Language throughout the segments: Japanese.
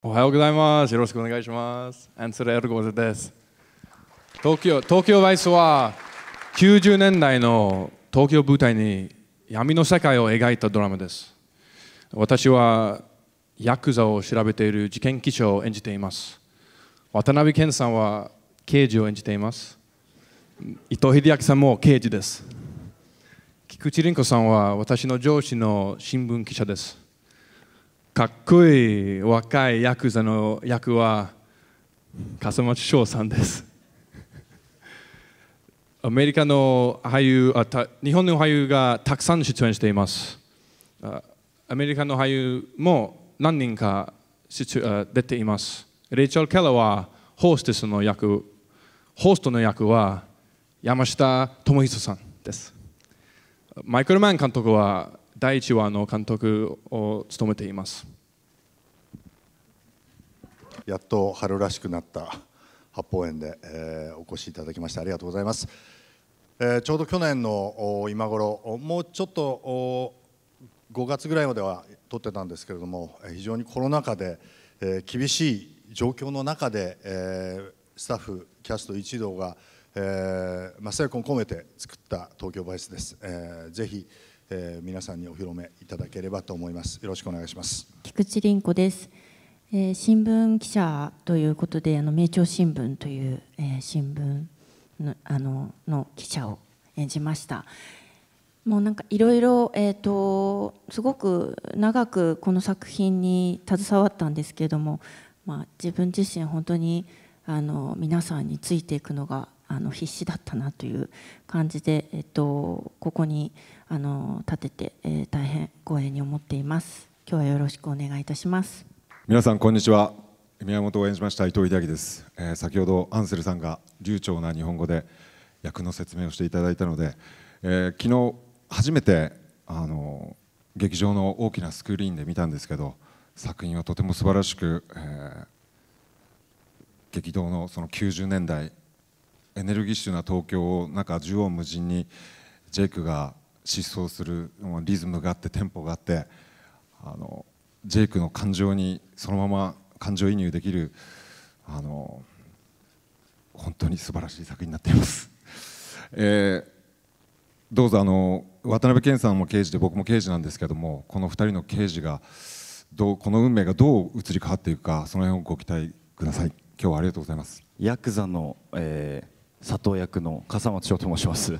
おはようございます。よろしくお願いします。アンセル・エルゴゼです。東京東京バイスは90年代の東京舞台に闇の世界を描いたドラマです。私はヤクザを調べている事件記者を演じています。渡辺謙さんは刑事を演じています。伊藤英明さんも刑事です。菊池凛子さんは私の上司の新聞記者です。かっこいい若いヤクザの役は笠松翔さんです アメリカの俳優あ日本の俳優がたくさん出演していますアメリカの俳優も何人か出ていますレイチェル・ケラはホーステスの役ホストの役は山下智久さんですマイクル・マン監督は第一話の監督を務めていますやっと春らしくなった八方園で、えー、お越しいただきましてありがとうございます、えー、ちょうど去年の今頃もうちょっと5月ぐらいまでは撮ってたんですけれども非常にコロナ禍で、えー、厳しい状況の中で、えー、スタッフキャスト一同が、えー、まあ、精魂込めて作った東京バイスです、えー、ぜひ、えー、皆さんにお披露目いただければと思います。よろしくお願いします。菊池凛子です。えー、新聞記者ということで、あの名朝新聞という、えー、新聞のあのの記者を演じました。もうなんかいろいろえっ、ー、とすごく長くこの作品に携わったんですけれども、まあ自分自身本当にあの皆さんについていくのがあの必死だったなという感じで、えっと、ここにあの立てて、えー、大変光栄に思っています今日はよろしくお願いいたします皆さんこんにちは宮本を演じました伊藤英明です、えー、先ほどアンセルさんが流暢な日本語で役の説明をしていただいたので、えー、昨日初めてあの劇場の大きなスクリーンで見たんですけど作品はとても素晴らしく、えー、激動のその90年代エネルギッシュな東京をなんか縦横無尽にジェイクが疾走するリズムがあってテンポがあってあのジェイクの感情にそのまま感情移入できるあの本当に素晴らしい作品になっています。えー、どうぞあの渡辺謙さんも刑事で僕も刑事なんですけどもこの2人の刑事がどうこの運命がどう移り変わっていくかその辺をご期待ください今日はありがとうございますヤクザの、えー佐藤役の笠松翔と申しますい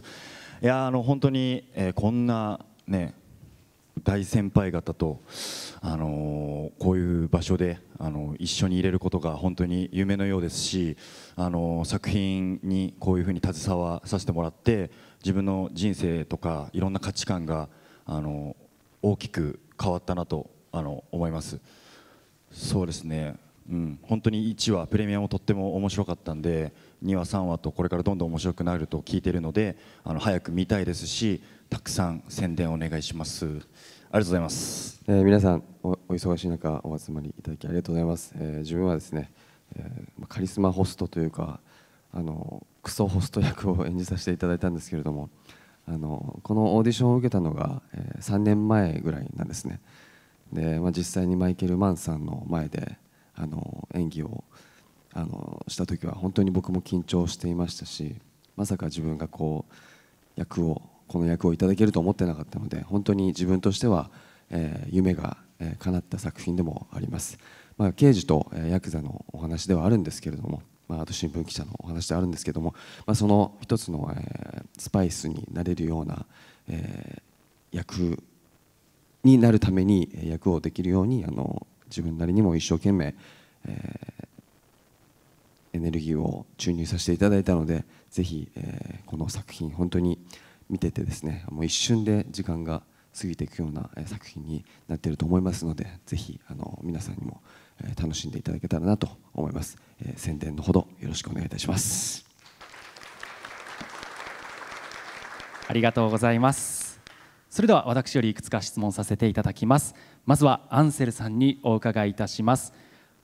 やあの本当に、えー、こんなね大先輩方と、あのー、こういう場所で、あのー、一緒にいれることが本当に夢のようですし、あのー、作品にこういうふうに携わさせてもらって自分の人生とかいろんな価値観が、あの大きく変わったなと、あの思いますそうですね、うん、本当に1話プレミアムとっても面白かったんで2話、3話とこれからどんどん面白くなると聞いているので早く見たいですしたくさん宣伝お願いします。ありがとうございます、えー、皆さんお忙しい中お集まりいただきありがとうございます、えー、自分はですね、えー、カリスマホストというかあのクソホスト役を演じさせていただいたんですけれどもあのこのオーディションを受けたのが、えー、3年前ぐらいなんですねで、まあ、実際にマイケル・マンさんの前であの演技を、あのした時は本当に僕も緊張していましたしまさか自分がこう役をこの役をいただけると思ってなかったので本当に自分としては、えー、夢が、えー、叶った作品でもあります、まあ、刑事と、えー、ヤクザのお話ではあるんですけれども、まあ、あと新聞記者のお話であるんですけども、まあ、その一つの、えー、スパイスになれるような、えー、役になるために役をできるようにあの自分なりにも一生懸命、えー、エネルギーを注入させていただいたのでぜひ、えー、この作品本当に見ててですねもう一瞬で時間が過ぎていくような作品になっていると思いますのでぜひあの皆さんにも楽しんでいただけたらなと思います、えー、宣伝のほどよろしくお願いいたしますありがとうございますそれでは私よりいくつか質問させていただきますまずはアンセルさんにお伺いいたします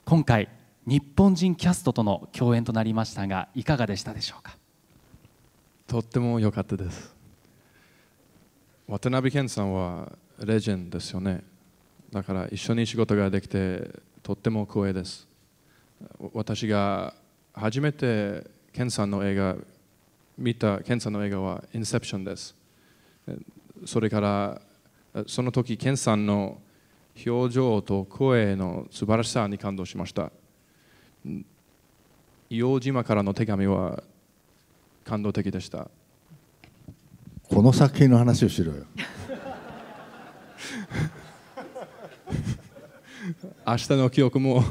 今回日本人キャストとの共演となりましたがいかがでしたでしょうかとっても良かったです渡辺謙さんはレジェンですよねだから一緒に仕事ができてとっても光栄です私が初めて健さんの映画見た健さんの映画は「インセプション」ですそれからその時健さんの表情と声の素晴らしさに感動しました硫黄島からの手紙は感動的でしたこの作品の話をしろよ 明日の記憶も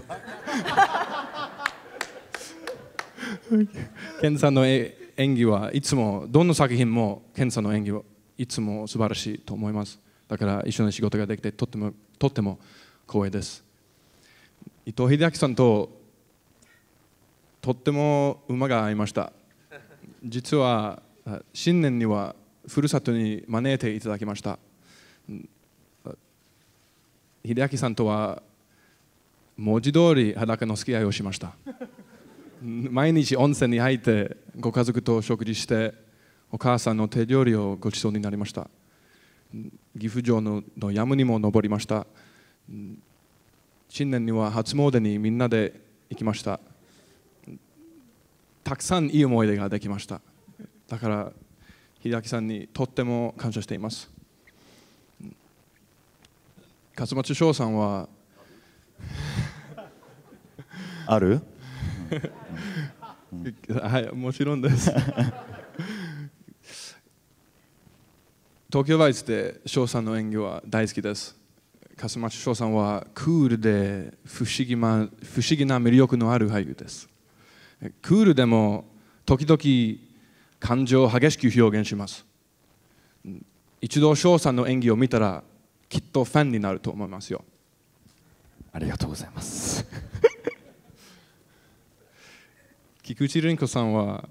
ケン さんの演技はいつもどの作品もケンさんの演技はいつも素晴らしいと思いますだから一緒に仕事ができてとってもとっても光栄です伊藤英明さんととっても馬が合いました実は新年にはふるさとに招いていただきました秀明さんとは文字通り裸の付き合いをしました毎日温泉に入ってご家族と食事してお母さんの手料理をごちそうになりました岐阜城のの山にも登りました新年には初詣にみんなで行きましたたくさんいい思い出ができましただから秀明さんにとっても感謝しています勝俣翔さんはあるはいもちろんです東京バイズで翔さんの演技は大好きです勝俣翔さんはクールで不思議,、ま、不思議な魅力のある俳優ですクールでも時々感情を激しく表現します一度翔さんの演技を見たらきっとファンになると思いますよありがとうございます 菊池凛子さんは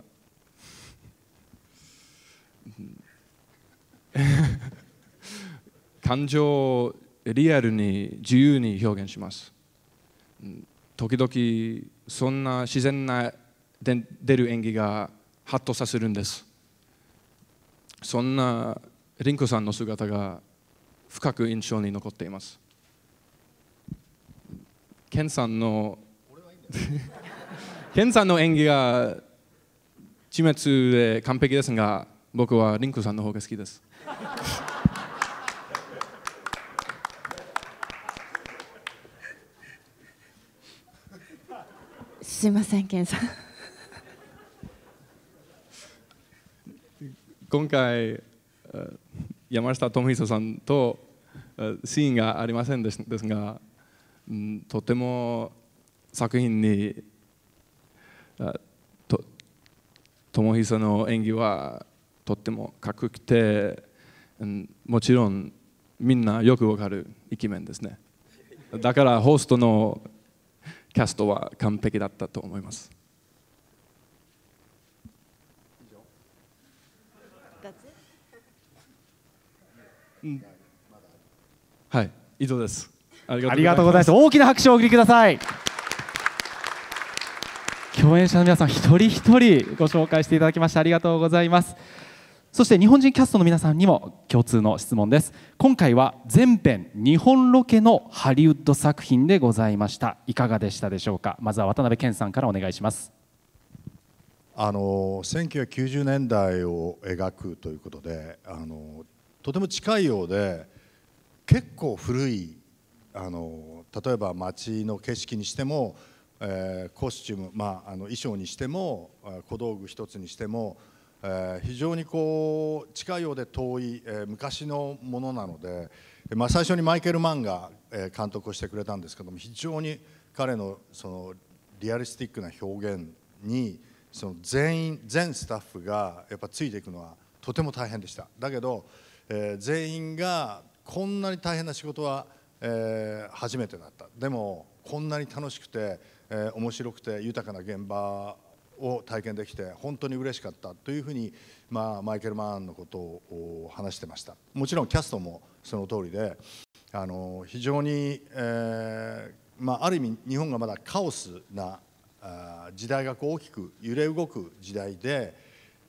感情をリアルに自由に表現します時々そんな自然なで出る演技がハッとさせるんですそんなリンコさんの姿が深く印象に残っていますケンさんの ケンさんの演技が緻密で完璧ですが僕はリンコさんの方が好きです すいませんケンさん今回山下智久さんとシーンがありませんですがとても作品にと智久の演技はとってもかっこよくてもちろんみんなよくわかるイケメンですねだからホストのキャストは完璧だったと思いますはい以上ですありがとうございます大きな拍手をお送りください共演者の皆さん一人一人ご紹介していただきましてありがとうございますそして日本人キャストの皆さんにも共通の質問です今回は全編日本ロケのハリウッド作品でございましたいかがでしたでしょうかまずは渡辺謙さんからお願いしますあの1990年代を描くということであのとても近いようで結構古いあの例えば街の景色にしても、えー、コスチューム、まあ、あの衣装にしても小道具一つにしても、えー、非常にこう近いようで遠い、えー、昔のものなので、まあ、最初にマイケル・マンが監督をしてくれたんですけども非常に彼のそのリアリスティックな表現にその全員全スタッフがやっぱついていくのはとても大変でした。だけどえー、全員がこんなに大変な仕事は、えー、初めてだったでもこんなに楽しくて、えー、面白くて豊かな現場を体験できて本当に嬉しかったというふうに、まあ、マイケル・マーンのことを話してましたもちろんキャストもその通りであの非常に、えー、まあ、ある意味日本がまだカオスな時代がこう大きく揺れ動く時代で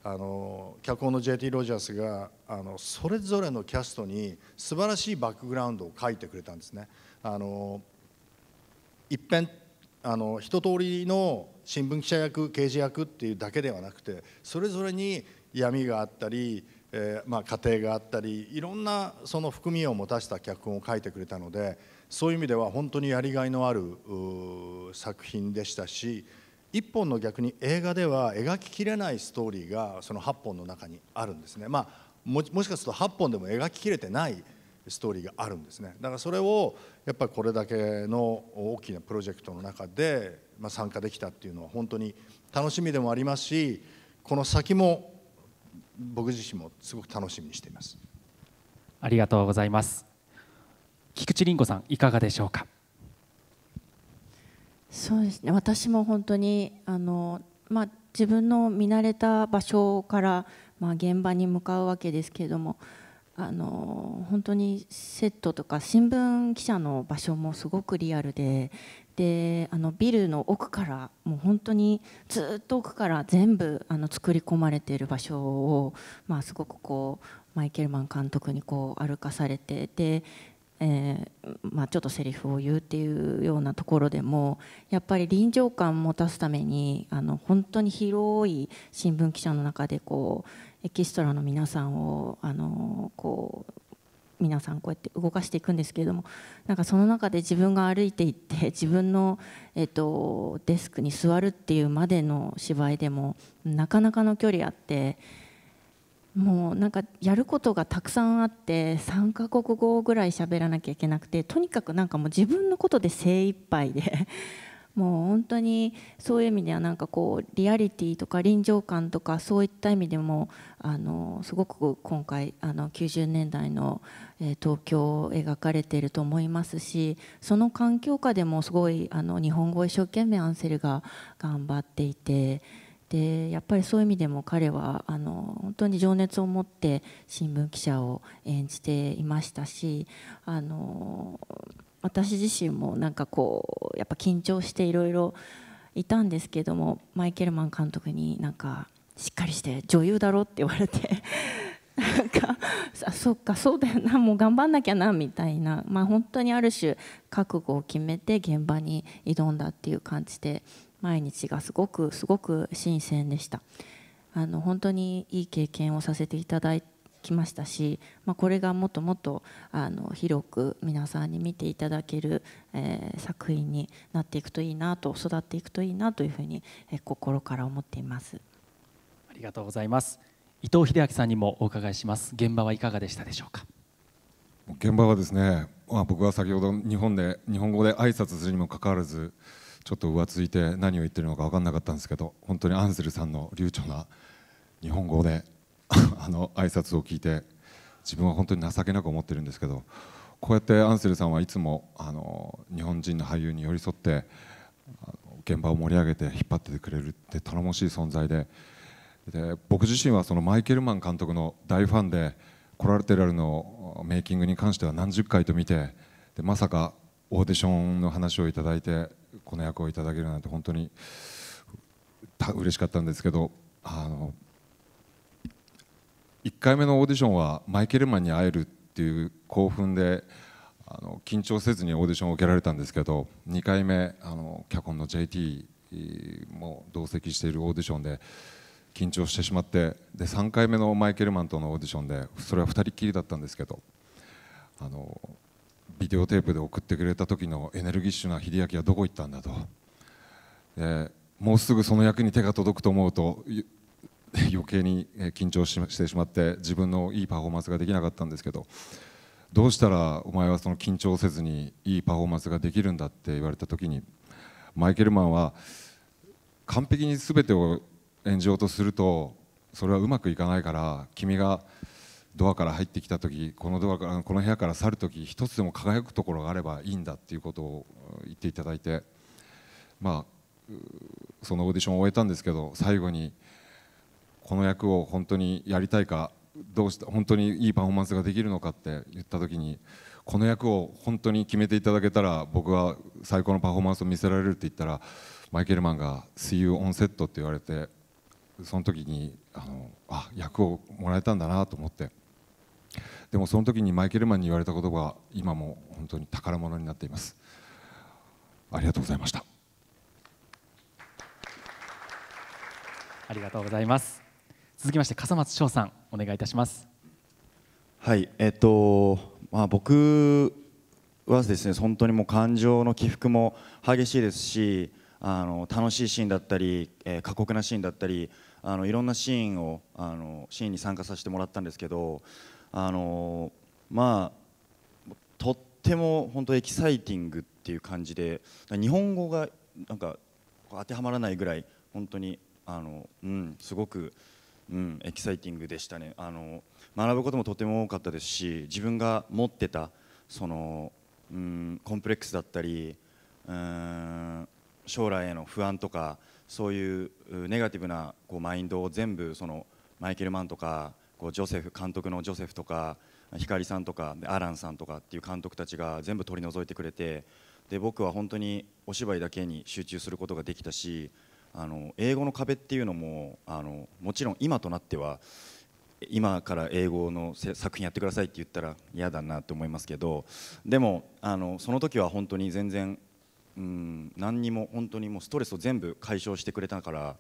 あの脚本の JT ロジャースがあのそれぞれのキャストに素晴らしいバックグラウンドを書いてくれたんですね。あの一辺あの一通りの新聞記者役刑事役っていうだけではなくてそれぞれに闇があったり、えー、まあ、家庭があったりいろんなその含みを持たせた脚本を書いてくれたのでそういう意味では本当にやりがいのある作品でしたし一本の逆に映画では描ききれないストーリーがその8本の中にあるんですね。まあももしかすると8本でも描ききれてないストーリーがあるんですねだからそれをやっぱりこれだけの大きなプロジェクトの中で、まあ、参加できたっていうのは本当に楽しみでもありますしこの先も僕自身もすごく楽しみにしていますありがとうございます菊池凛子さんいかがでしょうかそうですね私も本当にあの、まあ、自分の見慣れた場所からまあ、現場に向かうわけですけれどもあの本当にセットとか新聞記者の場所もすごくリアルでであのビルの奥からもう本当にずっと奥から全部あの作り込まれている場所を、まあ、すごくこうマイケルマン監督にこう歩かされてでえー、まあ、ちょっとセリフを言うっていうようなところでもやっぱり臨場感を持たすためにあの本当に広い新聞記者の中でこうエキストラの皆さんをあのこう皆さんこうやって動かしていくんですけれどもなんかその中で自分が歩いていって自分の、えー、とデスクに座るっていうまでの芝居でもなかなかの距離あって。もうなんかやることがたくさんあって3カ国語ぐらい喋らなきゃいけなくてとにかくなんかもう自分のことで精一杯で もう本当にそういう意味ではなんかこうリアリティとか臨場感とかそういった意味でもあのすごく今回あの90年代の、え東京を描かれていると思いますしその環境下でもすごいあの日本語を一生懸命アンセルが頑張っていてでやっぱりそういう意味でも彼はあの本当に情熱を持って新聞記者を演じていましたしあの私自身もなんかこうやっぱ緊張していろいろいたんですけどもマイケルマン監督になんかしっかりして女優だろって言われて なんかそっかそうだよなもう頑張んなきゃなみたいな、まあ、本当にある種覚悟を決めて現場に挑んだっていう感じで毎日がすごくすごく新鮮でした。あの本当にいい経験をさせていただきましたし、まあ、これがもっともっとあの広く皆さんに見ていただける、えー、作品になっていくといいなと育っていくといいなというふうに、えー、心から思っていますありがとうございます伊藤秀明さんにもお伺いします現場はいかがでしたでしょうか現場はですね、まあ、僕は先ほど日本で日本語で挨拶するにもかかわらずちょっと浮ついて何を言ってるのか分かんなかったんですけど本当にアンセルさんの流暢な日本語で あの挨拶を聞いて自分は本当に情けなく思ってるんですけどこうやってアンセルさんはいつもあの日本人の俳優に寄り添って現場を盛り上げて引っ張っててくれるって頼もしい存在でで僕自身はそのマイケルマン監督の大ファンで「コラルテラル」のメイキングに関しては何十回と見てでまさかオーディションの話をいただいてこの役をいただけるなんて本当に嬉しかったんですけどあの1回目のオーディションはマイケルマンに会えるっていう興奮であの緊張せずにオーディションを受けられたんですけど2回目あの脚本の JT も同席しているオーディションで緊張してしまってで3回目のマイケルマンとのオーディションでそれは2人きりだったんですけどあのビデオテープで送ってくれた時のエネルギッシュな秀明はどこ行ったんだと。でもうすぐその役に手が届くと思うと 余計に緊張してしまって自分のいいパフォーマンスができなかったんですけどどうしたらお前はその緊張せずにいいパフォーマンスができるんだって言われた時にマイケルマンは完璧に全てを演じようとするとそれはうまくいかないから君がドアから入ってきた時このドアからこの部屋から去る時一つでも輝くところがあればいいんだっていうことを言っていただいてまあそのオーディションを終えたんですけど最後にこの役を本当にやりたいかどうして本当にいいパフォーマンスができるのかって言った時にこの役を本当に決めていただけたら僕は最高のパフォーマンスを見せられるって言ったらマイケルマンが「水 e オンセットって言われてその時にあのあ役をもらえたんだなと思ってでもその時にマイケルマンに言われた言葉が今も本当に宝物になっていますありがとうございましたありがとうございます続きまして笠松翔さんお願いいたしますはいえっとまあ僕はですね本当にもう感情の起伏も激しいですしあの楽しいシーンだったり、えー、過酷なシーンだったりあのいろんなシーンをあのシーンに参加させてもらったんですけどあのまあとっても本当エキサイティングっていう感じで日本語がなんか当てはまらないぐらい本当にあの、うん、すごくうん、エキサイティングでしたねあの学ぶこともとても多かったですし自分が持ってたその、うん、コンプレックスだったりうん将来への不安とかそういうネガティブなこうマインドを全部そのマイケル・マンとかこうジョセフ監督のジョセフとか光さんとかアランさんとかっていう監督たちが全部取り除いてくれてで僕は本当にお芝居だけに集中することができたしあの英語の壁っていうのもあのもちろん今となっては今から英語の作品やってくださいって言ったら嫌だなと思いますけどでもあのその時は本当に全然、うん、何にも本当にもうストレスを全部解消してくれたから、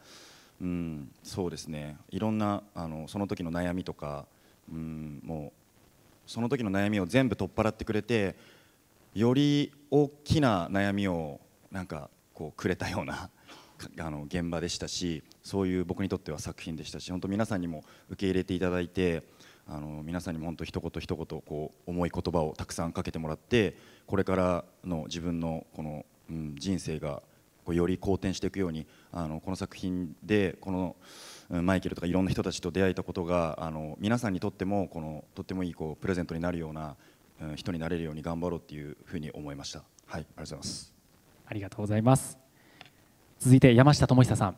うん、そうですねいろんなあのその時の悩みとか、うん、もうその時の悩みを全部取っ払ってくれてより大きな悩みをなんかこうくれたような。あの現場でしたしそういう僕にとっては作品でしたし本当皆さんにも受け入れていただいてあの皆さんにも本当一言一言こう重い言葉をたくさんかけてもらってこれからの自分のこの、うん、人生がこうより好転していくようにあのこの作品でこの、うん、マイケルとかいろんな人たちと出会えたことがあの皆さんにとってもこのとってもいいこうプレゼントになるような、うん、人になれるように頑張ろうっていうふうに思いました。はい、ありがとうございます。ありがとうございます。続いて山下智久さん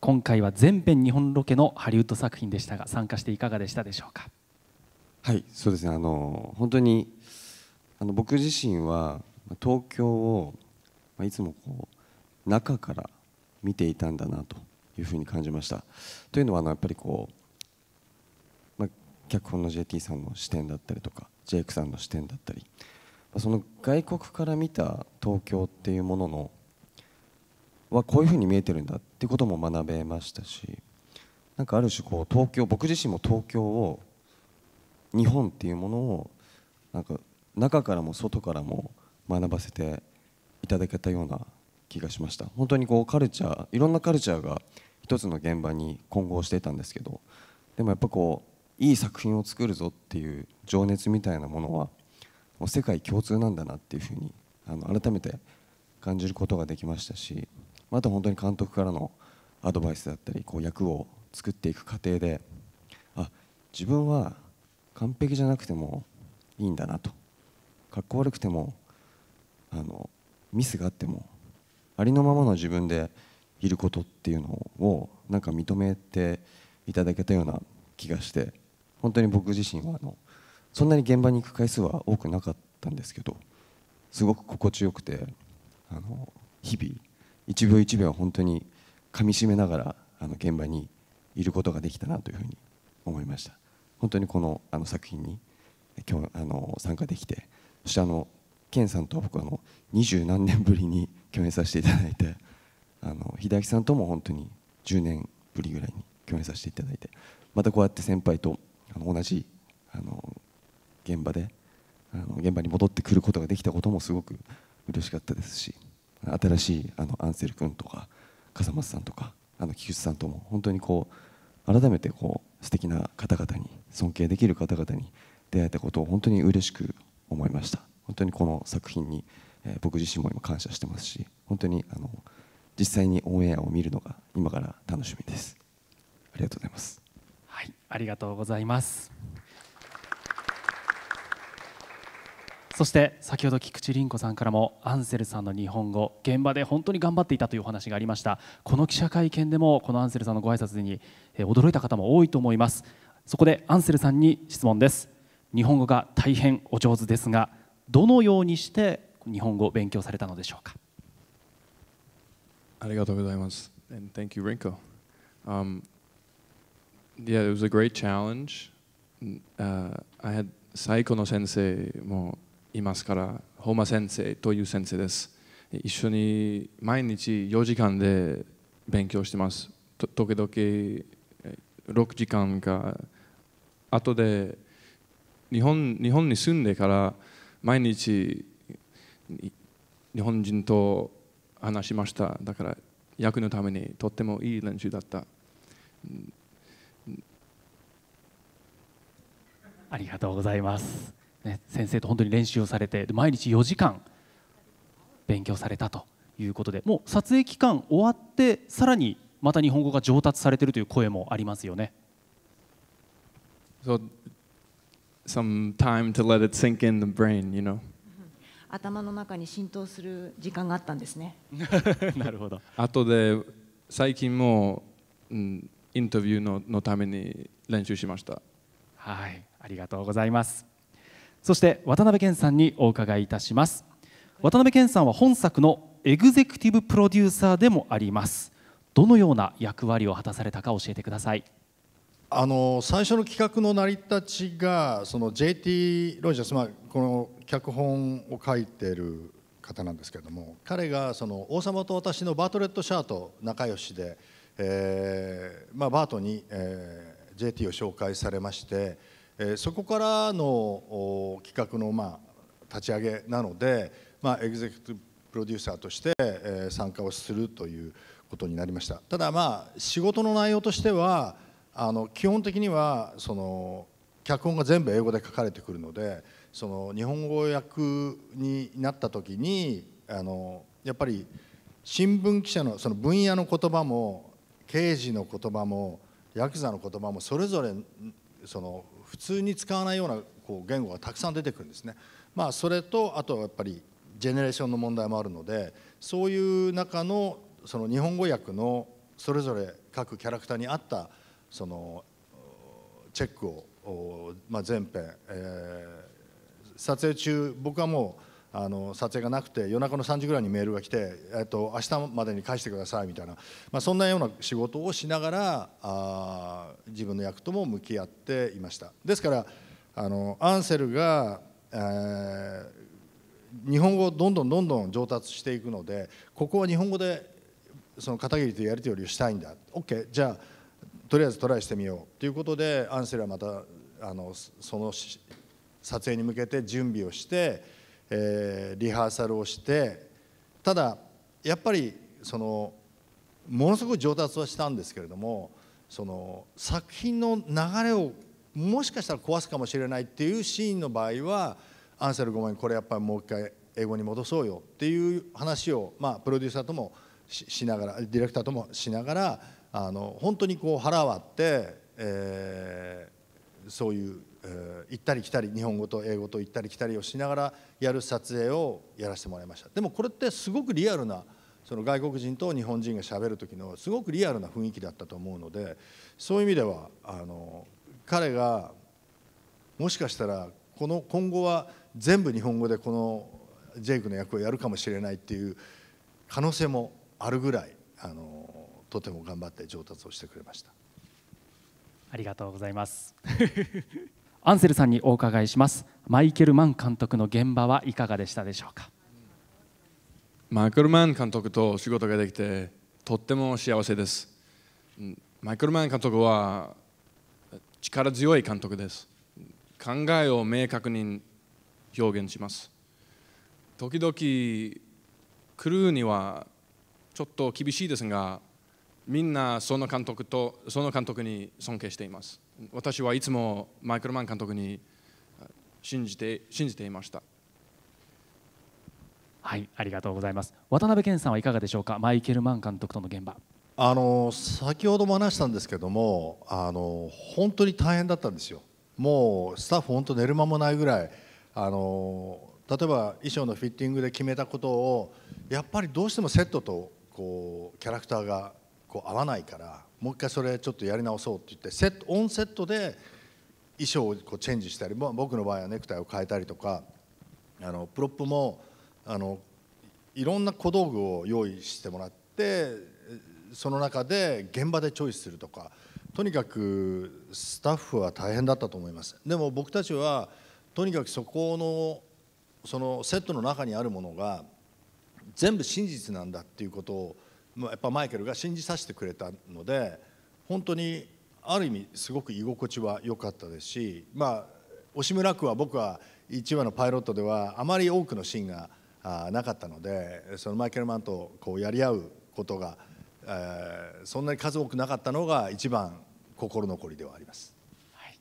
今回は全編日本ロケのハリウッド作品でしたが参加していかがでしたでしょうかはいそうですねあの本当にあの僕自身は東京をいつもこう中から見ていたんだなというふうに感じましたというのはあのやっぱりこう、まあ、脚本の JT さんの視点だったりとかジェイクさんの視点だったりその外国から見た東京っていうもののはこういうふうに見えてるんだっていうことも学べましたしなんかある種こう東京僕自身も東京を日本っていうものをなんか中からも外からも学ばせていただけたような気がしました本当にこうカルチャーいろんなカルチャーが一つの現場に混合していたんですけどでもやっぱこういい作品を作るぞっていう情熱みたいなものはもう世界共通なんだなっていうふうにあの改めて感じることができましたしまた本当に監督からのアドバイスだったりこう役を作っていく過程であ自分は完璧じゃなくてもいいんだなとかっこ悪くてもあのミスがあってもありのままの自分でいることっていうのをなんか認めていただけたような気がして本当に僕自身はあのそんなに現場に行く回数は多くなかったんですけどすごく心地よくてあの日々1秒1秒本当にかみしめながらあの現場にいることができたなというふうに思いました本当にこのあの作品に今日あの参加できてそしてあの健さんとは僕あの二十何年ぶりに共演させていただいてあの秀明さんとも本当に10年ぶりぐらいに共演させていただいてまたこうやって先輩とあの同じあの現場であの現場に戻ってくることができたこともすごく嬉しかったですし新しいあのアンセル君とか笠松さんとかあの菊池さんとも本当にこう改めてこう素敵な方々に尊敬できる方々に出会えたことを本当に嬉しく思いました本当にこの作品に、え僕自身も今感謝してますし本当にあの実際にオンエアを見るのが今から楽しみですありがとうございますはいありがとうございますそして先ほど菊池凛子さんからもアンセルさんの日本語現場で本当に頑張っていたというお話がありましたこの記者会見でもこのアンセルさんのご挨拶に驚いた方も多いと思いますそこでアンセルさんに質問です日本語が大変お上手ですがどのようにして日本語を勉強されたのでしょうかありがとうございます and thank you Rinko、um, yeah it was a great challenge、uh, I had 最高の先生もいますから本間先生という先生です一緒に毎日4時間で勉強してます時々6時間か後で日本日本に住んでから毎日日本人と話しましただから役のためにとってもいい練習だったありがとうございますね、先生と本当に練習をされて毎日4時間勉強されたということでもう撮影期間終わってさらにまた日本語が上達されているという声もありますよね。So, some time to let it sink in the brain, you know. 頭の中に浸透する時間があったんですね。なるほど。あとで最近も、うん、インタビューののために練習しました。はい、ありがとうございます。そして渡辺謙さんにお伺いいたします渡辺謙さんは本作のエグゼクティブプロデューサーでもありますどのような役割を果たされたか教えてくださいあの最初の企画の成り立ちがその JT ロジャース、まあ、この脚本を書いてる方なんですけれども彼がその「王様と私」のバートレット・シャーと仲良しで、えーまあ、バートに、えー、JT を紹介されまして、えそこからの企画の、ま立ち上げなので、まエグゼクティブプロデューサーとして、え参加をするということになりましたただまあ仕事の内容としてはあの基本的にはその脚本が全部英語で書かれてくるのでその日本語訳になった時にあのやっぱり新聞記者のその分野の言葉も刑事の言葉もヤクザの言葉もそれぞれその普通に使わないようなこう言語がたくさん出てくるんですね。まあ、それとあとはやっぱりジェネレーションの問題もあるのでそういう中のその日本語訳のそれぞれ各キャラクターに合ったそのチェックを、ま前編、えー、撮影中僕はもうあの撮影がなくて夜中の3時ぐらいにメールが来て、えっと明日までに返してくださいみたいな、まあ、そんなような仕事をしながらあ自分の役とも向き合っていましたですからあのアンセルが、えー、日本語をどんどんどんどん上達していくのでここは日本語でその片桐とやり取りをしたいんだ OK じゃあとりあえずトライしてみようということでアンセルはまたあのその撮影に向けて準備をして。えー、リハーサルをしてただやっぱりそのものすごい上達はしたんですけれどもその作品の流れをもしかしたら壊すかもしれないっていうシーンの場合は「アンセルごめんこれやっぱりもう一回英語に戻そうよ」っていう話を、まあ、プロデューサーともしながらディレクターともしながらあの本当にこう腹割って、えー、そういう行ったり来たり日本語と英語と行ったり来たりをしながらやる撮影をやらせてもらいましたでもこれってすごくリアルなその外国人と日本人がしゃべる時のすごくリアルな雰囲気だったと思うのでそういう意味ではあの彼がもしかしたらこの今後は全部日本語でこのジェイクの役をやるかもしれないっていう可能性もあるぐらいあのとても頑張って上達をしてくれました。ありがとうございますアンセルさんにお伺いしますマイケル・マン監督の現場はいかがでしたでしょうかマイケル・マン監督と仕事ができてとっても幸せですマイケル・マン監督は力強い監督です考えを明確に表現します時々クルーにはちょっと厳しいですがみんなその監督とその監督に尊敬しています私はいつもマイクロマン監督に信じて信じていました。はい、ありがとうございます。渡辺謙さんはいかがでしょうか、マイケルマン監督との現場。あの先ほども話したんですけども、あの本当に大変だったんですよ。もうスタッフ本当寝る間もないぐらい、あの例えば衣装のフィッティングで決めたことをやっぱりどうしてもセットとこうキャラクターがこう合わないからもう一回それちょっとやり直そうって言ってセットオンセットで衣装をこうチェンジしたり、まあ、僕の場合はネクタイを変えたりとかあのプロップもあのいろんな小道具を用意してもらってその中で現場でチョイスするとかとにかくスタッフは大変だったと思いますでも僕たちはとにかくそこのそのセットの中にあるものが全部真実なんだっていうことをやっぱマイケルが信じさせてくれたので本当にある意味すごく居心地は良かったですしまあ押村区は僕は1話のパイロットではあまり多くのシーンがなかったのでそのマイケル・マンとこうやり合うことが、えー、そんなに数多くなかったのが一番心残りではあります。はい、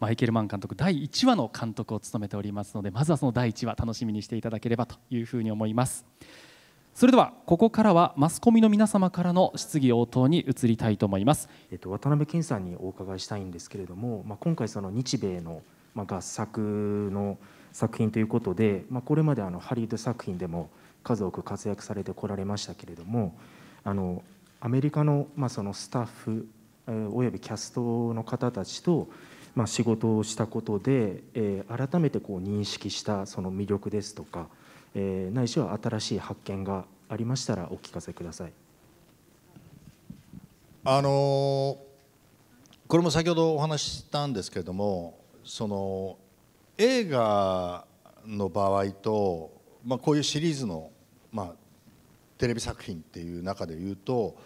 マイケルマン監督第1話の監督を務めておりますのでまずはその第1話楽しみにしていただければというふうに思います。それではここからはマスコミの皆様からの質疑応答に移りたいと思います、えっと、渡辺謙さんにお伺いしたいんですけれども、まあ、今回その日米の合作の作品ということで、まあ、これまであのハリウッド作品でも数多く活躍されてこられましたけれどもあのアメリカの,、まあそのスタッフおよびキャストの方たちと、まあ、仕事をしたことで、えー、改めてこう認識したその魅力ですとかえー、ないしは新しい発見がありましたらお聞かせください。あのー、これも先ほどお話ししたんですけれどもその映画の場合と、まあ、こういうシリーズの、まあ、テレビ作品っていう中で言うと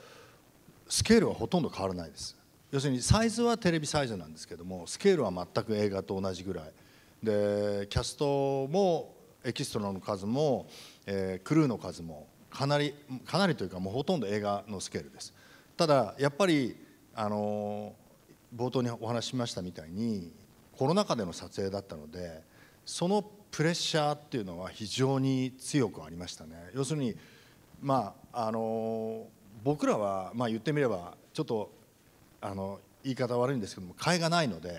スケールはほとんど変わらないです要するにサイズはテレビサイズなんですけどもスケールは全く映画と同じぐらいでキャストもエキストラの数も、えー、クルーの数もかなりかなりというかもうほとんど映画のスケールですただやっぱりあの冒頭にお話ししましたみたいにコロナ禍での撮影だったのでそのプレッシャーっていうのは非常に強くありましたね要するにまああの僕らは、まあ、言ってみればちょっとあの言い方悪いんですけども替えがないので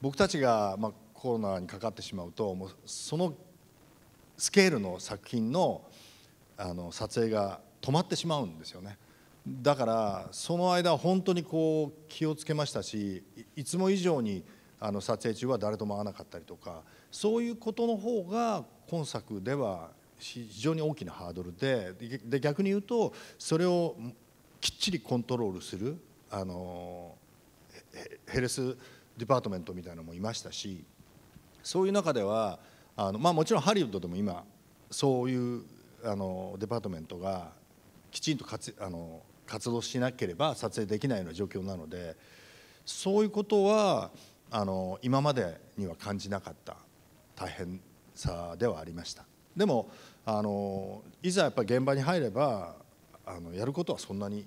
僕たちが、まあ、コロナにかかってしまうともうそのスケールの作品のあの撮影が止まってしまうんですよねだからその間本当にこう気をつけましたしいつも以上にあの撮影中は誰とも会わなかったりとかそういうことの方が今作では非常に大きなハードルでで逆に言うとそれをきっちりコントロールするあのヘルスデパートメントみたいなのもいましたしそういう中ではあの、まあ、もちろんハリウッドでも今そういうあのデパートメントがきちんと活あの活動しなければ撮影できないような状況なのでそういうことはあの今までには感じなかった大変さではありましたでもあのいざやっぱり現場に入ればあのやることはそんなに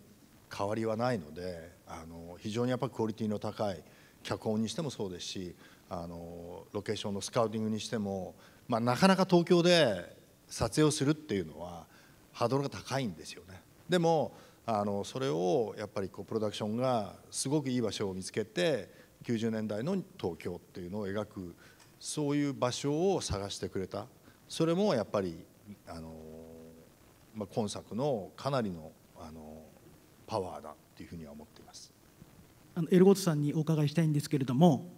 変わりはないのであの非常にやっぱクオリティの高い脚本にしてもそうですしあのロケーションのスカウティングにしても、まあ、なかなか東京で撮影をするっていうのはハードルが高いんですよね。でもあのそれをやっぱりこうプロダクションがすごくいい場所を見つけて90年代の東京っていうのを描くそういう場所を探してくれたそれもやっぱりあの、まあ、今作のかなりのあのパワーだっていうふうには思っています。あのエルゴットさんにお伺いしたいんですけれども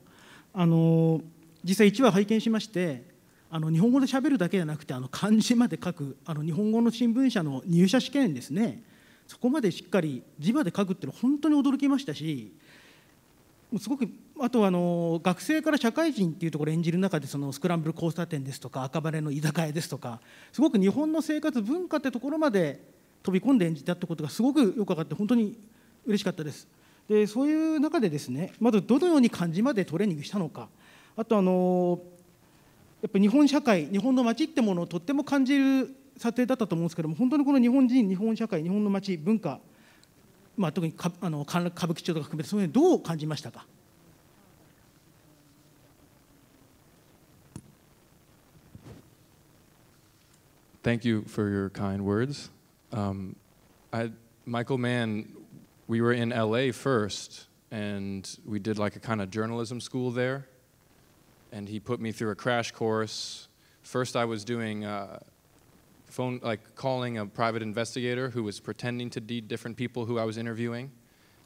あの実際1話拝見しましてあの日本語でしゃべるだけじゃなくてあの漢字まで書くあの日本語の新聞社の入社試験ですねそこまでしっかり字まで書くっていうのは本当に驚きましたしすごくあとあの学生から社会人っていうところを演じる中でそのスクランブル交差点ですとか赤羽の居酒屋ですとかすごく日本の生活文化ってところまで飛び込んで演じたってことがすごくよく分かって本当に嬉しかったです。でそういう中でですねまずどのように漢字までトレーニングしたのかあとあのやっぱ日本社会日本の街ってものをとっても感じる査定だったと思うんですけども本当にこの日本人日本社会日本の街文化、まあ、特にかあの歌舞伎町とか含めてそういうのどう感じましたか？Thank you for your kind words. Um, I, Michael Mann we were in LA first, and we did like a kind of journalism school there. And he put me through a crash course. First, I was doing uh, phone, like calling a private investigator who was pretending to be different people who I was interviewing.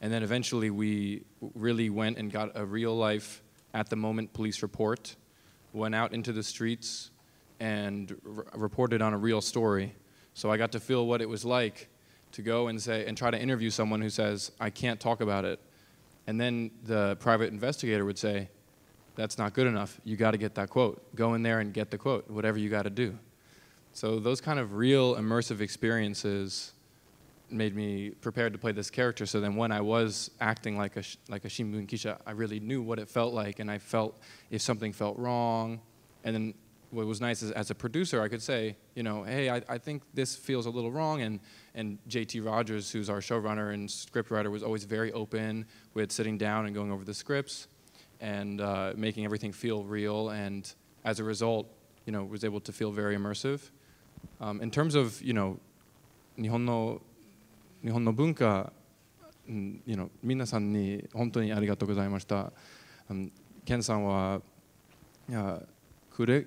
And then eventually, we really went and got a real life, at the moment police report, went out into the streets, and reported on a real story. So I got to feel what it was like to go and say and try to interview someone who says I can't talk about it, and then the private investigator would say, that's not good enough. You got to get that quote. Go in there and get the quote. Whatever you got to do. So those kind of real immersive experiences made me prepared to play this character. So then when I was acting like a, like a Shimbun Kisha, I really knew what it felt like, and I felt if something felt wrong. And then what was nice is as a producer, I could say, you know, hey, I, I think this feels a little wrong. And, and JT Rogers, who's our showrunner and scriptwriter, was always very open with sitting down and going over the scripts and uh, making everything feel real. And as a result, you know, was able to feel very immersive. Um, in terms of, you know, Nihon no, Nihon no bunka, mm, you know, 皆さんに本当にありがとうございました。Um, Ken さんは、uh, くれ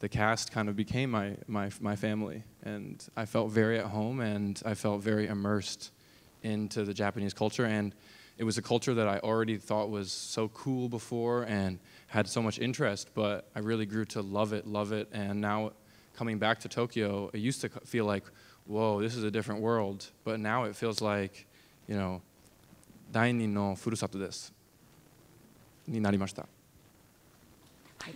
the cast kind of became my, my, my family. And I felt very at home and I felt very immersed into the Japanese culture. And it was a culture that I already thought was so cool before and had so much interest, but I really grew to love it, love it. And now coming back to Tokyo, it used to feel like, whoa, this is a different world. But now it feels like, you know, 第二のふるさとです。になりました。はい。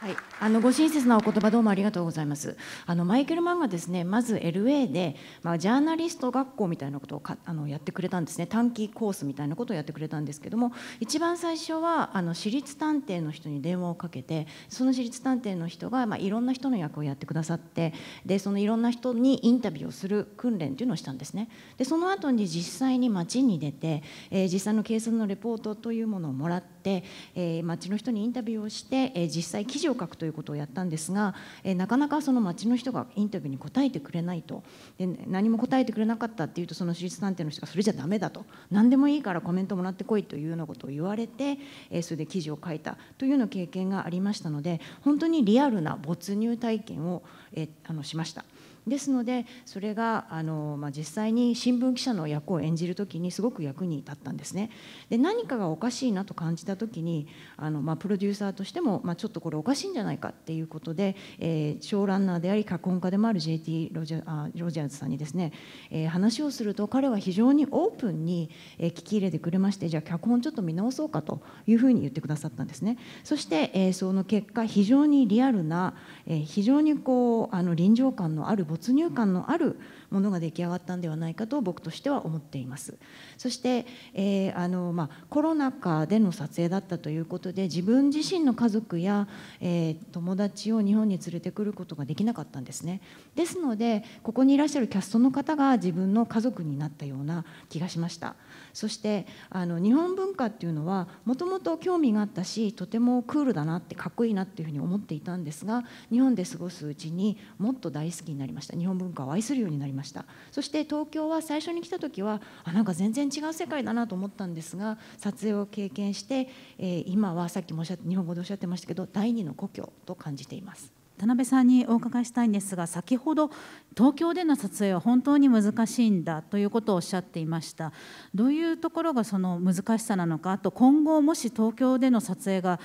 はい、あのご親切なお言葉どうもありがとうございます。あのマイケル・マンがですねまず LA で、まあ、ジャーナリスト学校みたいなことをかあのやってくれたんですね短期コースみたいなことをやってくれたんですけども一番最初はあの私立探偵の人に電話をかけてその私立探偵の人が、まあ、いろんな人の役をやってくださってでそのいろんな人にインタビューをする訓練というのをしたんですね。でその後に実際に街に出て、えー、実際の警察のレポートというものをもらって、えー、街の人にインタビューをして、えー、実際記事を書くということをやったんですが、えなかなかその町の人がインタビューに答えてくれないとで何も答えてくれなかったっていうとその私立探偵の人がそれじゃダメだと何でもいいからコメントもらってこいというようなことを言われて、えそれで記事を書いたというような経験がありましたので本当にリアルな没入体験を、えあのしました。ですのでそれがあの、まあ、実際に新聞記者の役を演じる時にすごく役に立ったんですね。で何かがおかしいなと感じた時にあの、まあ、プロデューサーとしても、まあ、ちょっとこれおかしいんじゃないかっていうことで、えー、ショーランナーであり脚本家でもある JT ロジャあロジャーズさんにですね、えー、話をすると彼は非常にオープンに、え聞き入れてくれましてじゃあ脚本ちょっと見直そうかというふうに言ってくださったんですね。そして、えー、その結果非常にリアルな、えー、非常にこうあの臨場感のあるボ没入感のあるものが出来上がったんではないかと僕としては思っていますそして、えー、あのまあ、コロナ禍での撮影だったということで自分自身の家族や、えー、友達を日本に連れてくることができなかったんですねですのでここにいらっしゃるキャストの方が自分の家族になったような気がしましたそしてあの日本文化っていうのはもともと興味があったしとてもクールだなってかっこいいなっていうふうに思っていたんですが日本で過ごすうちにもっと大好きになりました日本文化を愛するようになりましたましたそして東京は最初に来た時はあなんか全然違う世界だなと思ったんですが撮影を経験して、えー、今はさっきもおっしゃ日本語でおっしゃってましたけど第二の故郷と感じています田辺さんにお伺いしたいんですが先ほど東京での撮影は本当に難しいんだということをおっしゃっていましたどういうところがその難しさなのかあと今後もし東京での撮影が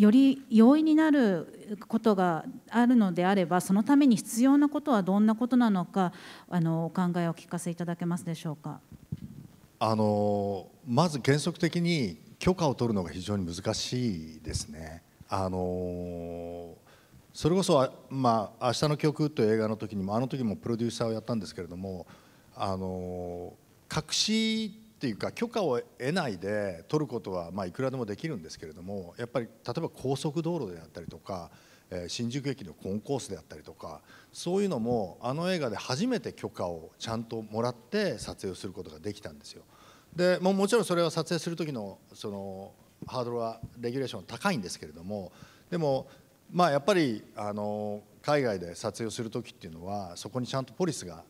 より容易になることがあるのであればそのために必要なことはどんなことなのかあのお考えをお聞かせいただけますでしょうか。あのまず原則的に許可を取るのが非常に難しいですね。あのそれこそあ、まあ「明日の曲」という映画の時にもあの時もプロデューサーをやったんですけれどもあの隠しっていうか許可を得ないで取ることはまいくらでもできるんですけれどもやっぱり例えば高速道路であったりとか、え新宿駅のコンコースであったりとかそういうのもあの映画で初めて許可をちゃんともらって撮影をすることができたんですよ。でももちろんそれは撮影する時のそのハードルはレギュレーション高いんですけれどもでもまあやっぱりあの海外で撮影をする時っていうのはそこにちゃんとポリスが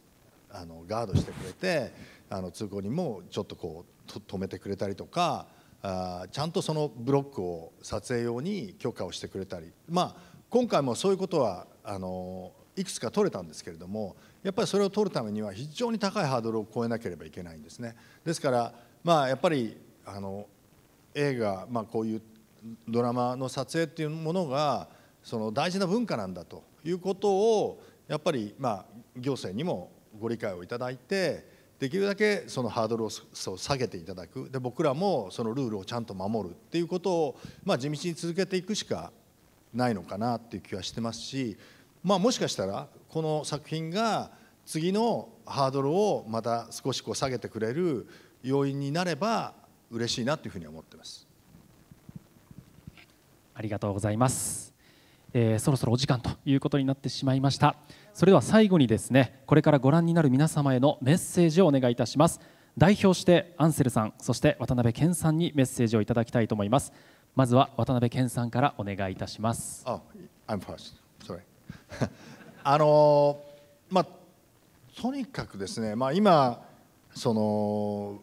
あのガードしてくれてあの通行人もちょっとこう止めてくれたりとかあちゃんとそのブロックを撮影用に許可をしてくれたり、まあ、今回もそういうことはあのいくつか取れたんですけれどもやっぱりそれを取るためには非常に高いハードルを超えなければいけないんですね。ですから、まあ、やっぱりあの映画、まあ、こういうドラマの撮影っていうものがその大事な文化なんだということをやっぱり、まあ、行政にもご理解をいただいてできるだけそのハードルを下げていただくで僕らもそのルールをちゃんと守るっていうことを、まあ、地道に続けていくしかないのかなっていう気はしてますし、まあ、もしかしたらこの作品が次のハードルをまた少しこう下げてくれる要因になれば嬉しいなというふうに思ってます。ありがとうございます、えー、そろそろお時間ということになってしまいました。それでは最後にですねこれからご覧になる皆様へのメッセージをお願いいたします代表してアンセルさんそして渡辺謙さんにメッセージをいただきたいと思いますまずは渡辺謙さんからお願いいたします、oh, あのまあとにかくですね、まあ、今その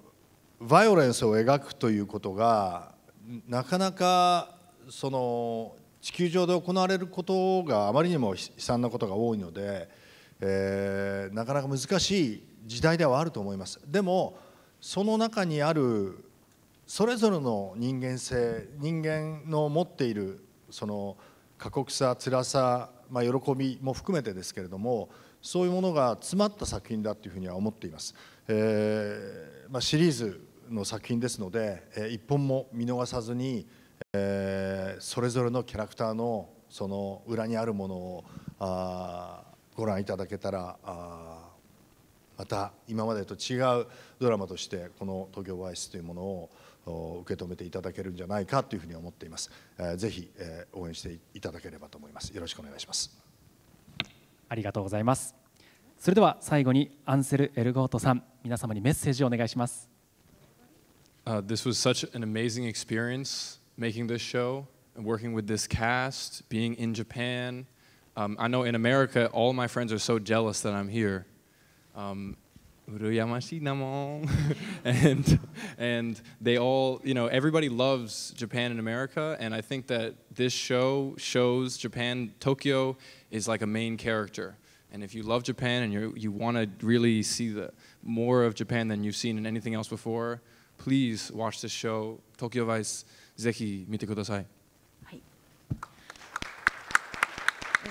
バイオレンスを描くということがなかなかその地球上で行われることがあまりにも悲惨なことが多いので、えー、なかなか難しい時代ではあると思いますでもその中にあるそれぞれの人間性人間の持っているその過酷さ辛さ、まあ、喜びも含めてですけれどもそういうものが詰まった作品だというふうには思っています、えーまあ、シリーズの作品ですので、えー、一本も見逃さずに、えー、それぞれのキャラクターのその裏にあるものをあご覧いただけたらあまた今までと違うドラマとしてこの「東京バイス」というものを受け止めていただけるんじゃないかというふうに思っています、えー、ぜひ、えー、応援していただければと思いますよろしくお願いしますありがとうございますそれでは最後にアンセル・エルゴートさん皆様にメッセージをお願いします、uh, This was such an amazing experience making this show and working with this cast, being in Japan. Um, I know in America, all my friends are so jealous that I'm here. Um, and and they all you know everybody loves Japan and America and I think that this show shows Japan Tokyo is like a main character and if you love Japan and you you want to really see the more of Japan than you've seen in anything else before, please watch this show, Tokyo Vice. ぜひ見てください。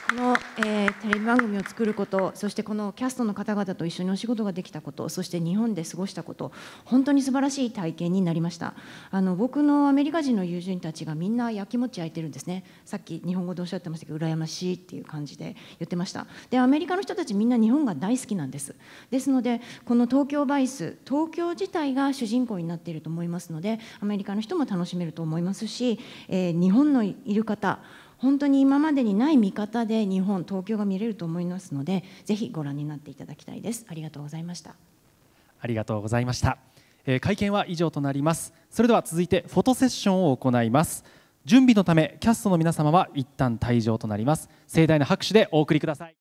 この、えー、テレビ番組を作ることそしてこのキャストの方々と一緒にお仕事ができたことそして日本で過ごしたこと本当に素晴らしい体験になりましたあの僕のアメリカ人の友人たちがみんなやきもち焼いてるんですねさっき日本語でおっしゃってましたけど羨ましいっていう感じで言ってましたでアメリカの人たちみんな日本が大好きなんですですのでこの東京バイス東京自体が主人公になっていると思いますのでアメリカの人も楽しめると思いますし、えー、日本のいる方本当に今までにない見方で日本東京が見れると思いますのでぜひご覧になっていただきたいですありがとうございましたありがとうございました、えー、会見は以上となりますそれでは続いてフォトセッションを行います準備のためキャストの皆様は一旦退場となります盛大な拍手でお送りください